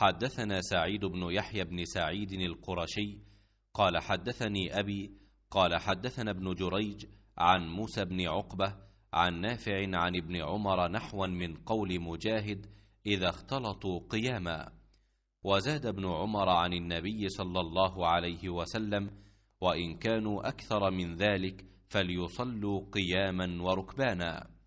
حدثنا سعيد بن يحيى بن سعيد القرشي قال حدثني أبي قال حدثنا ابن جريج عن موسى بن عقبة عن نافع عن ابن عمر نحوا من قول مجاهد إذا اختلطوا قياما وزاد ابن عمر عن النبي صلى الله عليه وسلم وإن كانوا أكثر من ذلك فليصلوا قياما وركبانا